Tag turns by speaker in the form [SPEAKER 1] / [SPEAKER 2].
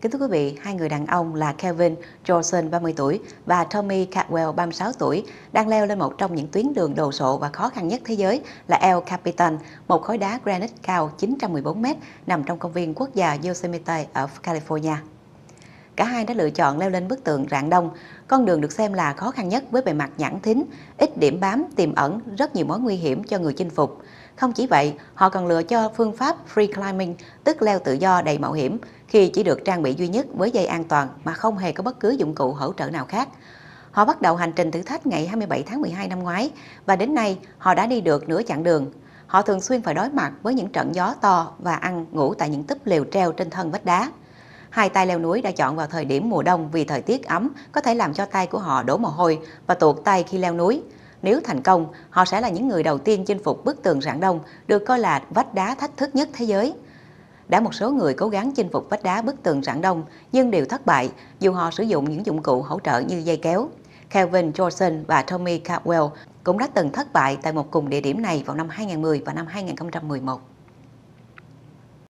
[SPEAKER 1] Kính thưa quý vị, hai người đàn ông là Kevin Johnson 30 tuổi và Tommy Caldwell 36 tuổi đang leo lên một trong những tuyến đường đồ sộ và khó khăn nhất thế giới là El Capitan, một khối đá granite cao 914m nằm trong công viên quốc gia Yosemite ở California. Cả hai đã lựa chọn leo lên bức tượng rạng đông, con đường được xem là khó khăn nhất với bề mặt nhẵn thính, ít điểm bám, tiềm ẩn, rất nhiều mối nguy hiểm cho người chinh phục. Không chỉ vậy, họ còn lựa cho phương pháp free climbing, tức leo tự do đầy mạo hiểm, khi chỉ được trang bị duy nhất với dây an toàn mà không hề có bất cứ dụng cụ hỗ trợ nào khác. Họ bắt đầu hành trình thử thách ngày 27 tháng 12 năm ngoái và đến nay họ đã đi được nửa chặng đường. Họ thường xuyên phải đối mặt với những trận gió to và ăn ngủ tại những túp lều treo trên thân vách đá. Hai tay leo núi đã chọn vào thời điểm mùa đông vì thời tiết ấm có thể làm cho tay của họ đổ mồ hôi và tuột tay khi leo núi. Nếu thành công, họ sẽ là những người đầu tiên chinh phục bức tường rạng đông, được coi là vách đá thách thức nhất thế giới. Đã một số người cố gắng chinh phục vách đá bức tường rạng đông, nhưng đều thất bại dù họ sử dụng những dụng cụ hỗ trợ như dây kéo. kevin Johnson và Tommy Caldwell cũng đã từng thất bại tại một cùng địa điểm này vào năm 2010 và năm 2011.